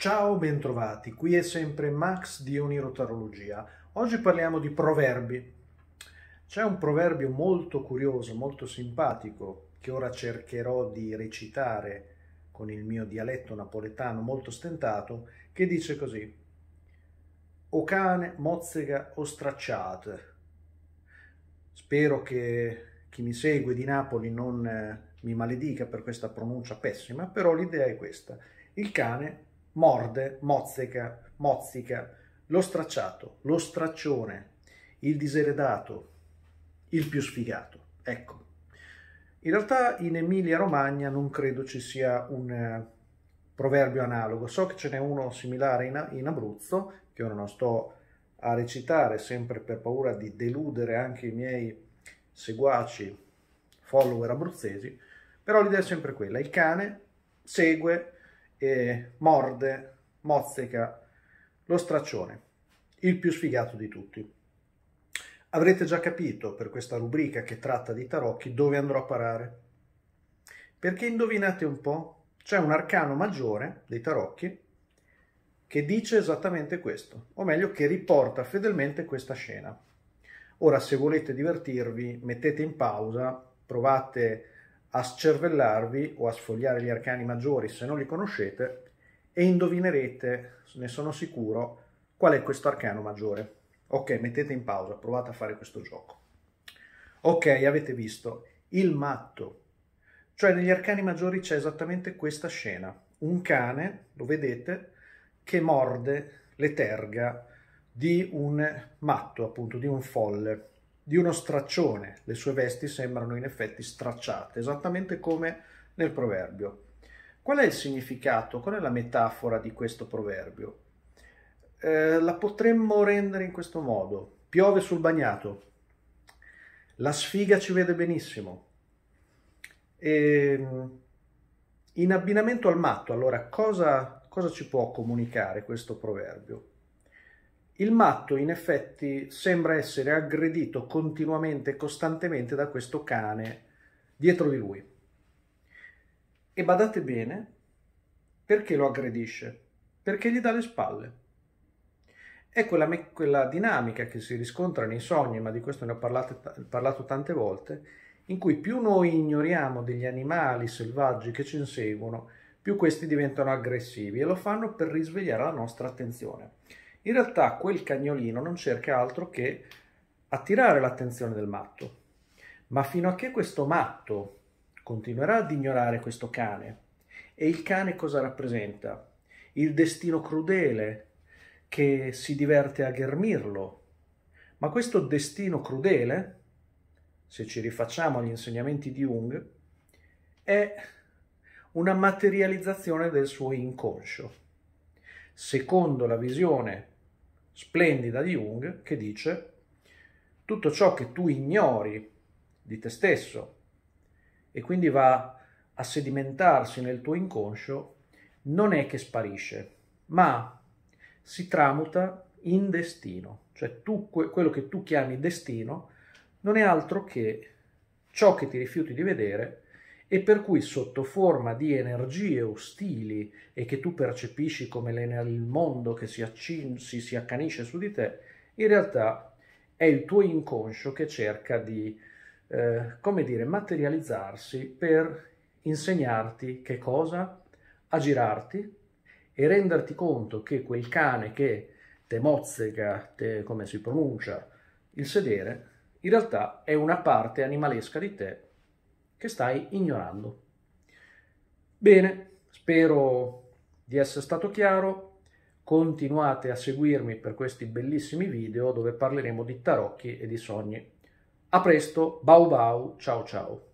Ciao, bentrovati. Qui è sempre Max di Onirotarologia. Oggi parliamo di proverbi. C'è un proverbio molto curioso, molto simpatico, che ora cercherò di recitare con il mio dialetto napoletano molto stentato, che dice così: O cane, mozzega o stracciate. Spero che chi mi segue di Napoli non eh, mi maledica per questa pronuncia pessima, però l'idea è questa. Il cane morde, mozzica, mozzica, lo stracciato, lo straccione, il diseredato, il più sfigato. Ecco. In realtà in Emilia-Romagna non credo ci sia un eh, proverbio analogo. So che ce n'è uno similare in, in Abruzzo, che ora non sto a recitare, sempre per paura di deludere anche i miei seguaci, follower abruzzesi, però l'idea è sempre quella. Il cane segue e morde, mozzica lo straccione, il più sfigato di tutti. Avrete già capito per questa rubrica che tratta di tarocchi dove andrò a parare. Perché indovinate un po', c'è un arcano maggiore dei tarocchi che dice esattamente questo, o meglio che riporta fedelmente questa scena. Ora, se volete divertirvi, mettete in pausa, provate a scervellarvi o a sfogliare gli arcani maggiori se non li conoscete e indovinerete, ne sono sicuro, qual è questo arcano maggiore. Ok, mettete in pausa, provate a fare questo gioco. Ok, avete visto il matto. Cioè negli arcani maggiori c'è esattamente questa scena. Un cane, lo vedete, che morde le terga di un matto, appunto, di un folle di uno straccione. Le sue vesti sembrano in effetti stracciate, esattamente come nel proverbio. Qual è il significato? Qual è la metafora di questo proverbio? Eh, la potremmo rendere in questo modo. Piove sul bagnato. La sfiga ci vede benissimo. E, ehm, in abbinamento al matto, allora, cosa, cosa ci può comunicare questo proverbio? Il matto in effetti sembra essere aggredito continuamente e costantemente da questo cane dietro di lui. E badate bene, perché lo aggredisce? Perché gli dà le spalle. È quella, quella dinamica che si riscontra nei sogni, ma di questo ne ho parlato, parlato tante volte, in cui più noi ignoriamo degli animali selvaggi che ci inseguono, più questi diventano aggressivi e lo fanno per risvegliare la nostra attenzione in realtà quel cagnolino non cerca altro che attirare l'attenzione del matto. Ma fino a che questo matto continuerà ad ignorare questo cane, e il cane cosa rappresenta? Il destino crudele che si diverte a ghermirlo. Ma questo destino crudele, se ci rifacciamo agli insegnamenti di Jung, è una materializzazione del suo inconscio secondo la visione splendida di Jung che dice tutto ciò che tu ignori di te stesso e quindi va a sedimentarsi nel tuo inconscio non è che sparisce, ma si tramuta in destino, cioè tu, quello che tu chiami destino non è altro che ciò che ti rifiuti di vedere e per cui sotto forma di energie ostili e che tu percepisci come il mondo che si, si, si accanisce su di te, in realtà è il tuo inconscio che cerca di, eh, come dire, materializzarsi per insegnarti che cosa? A girarti e renderti conto che quel cane che te mozzega, te, come si pronuncia, il sedere, in realtà è una parte animalesca di te che stai ignorando. Bene, spero di essere stato chiaro. Continuate a seguirmi per questi bellissimi video dove parleremo di tarocchi e di sogni. A presto, bau bau, ciao ciao.